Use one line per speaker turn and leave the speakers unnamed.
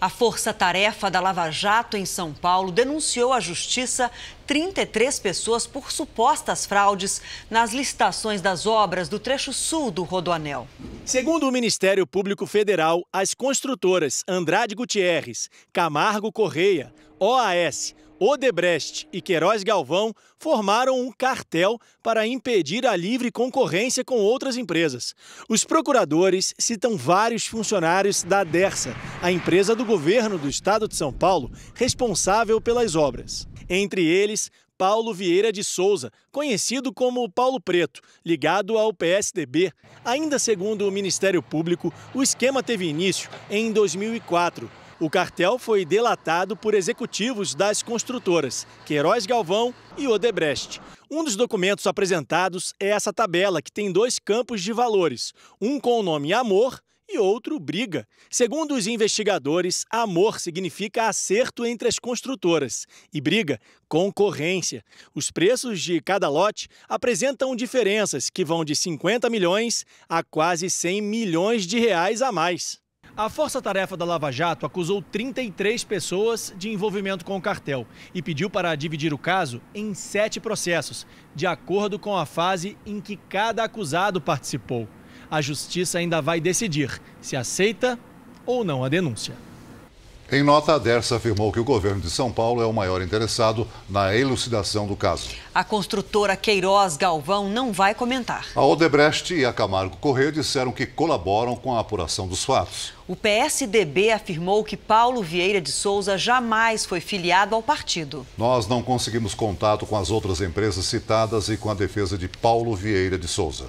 A força-tarefa da Lava Jato em São Paulo denunciou à justiça 33 pessoas por supostas fraudes nas licitações das obras do trecho
sul do Rodoanel. Segundo o Ministério Público Federal, as construtoras Andrade Gutierrez, Camargo Correia, OAS, Odebrecht e Queiroz Galvão formaram um cartel para impedir a livre concorrência com outras empresas. Os procuradores citam vários funcionários da Dersa, a empresa do governo do estado de São Paulo responsável pelas obras. Entre eles, Paulo Vieira de Souza, conhecido como Paulo Preto, ligado ao PSDB. Ainda segundo o Ministério Público, o esquema teve início em 2004 o cartel foi delatado por executivos das construtoras Queiroz Galvão e Odebrecht. Um dos documentos apresentados é essa tabela, que tem dois campos de valores, um com o nome Amor e outro briga. Segundo os investigadores, amor significa acerto entre as construtoras e briga, concorrência. Os preços de cada lote apresentam diferenças que vão de 50 milhões a quase 100 milhões de reais a mais. A Força Tarefa da Lava Jato acusou 33 pessoas de envolvimento com o cartel e pediu para dividir o caso em sete processos, de acordo com a fase em que cada acusado participou. A justiça ainda vai decidir se aceita ou não a denúncia.
Em nota, a Dersa afirmou que o governo de São Paulo é o maior interessado na elucidação do caso.
A construtora Queiroz Galvão não vai comentar.
A Odebrecht e a Camargo Corrêa disseram que colaboram com a apuração dos fatos.
O PSDB afirmou que Paulo Vieira de Souza jamais foi filiado ao partido.
Nós não conseguimos contato com as outras empresas citadas e com a defesa de Paulo Vieira de Souza.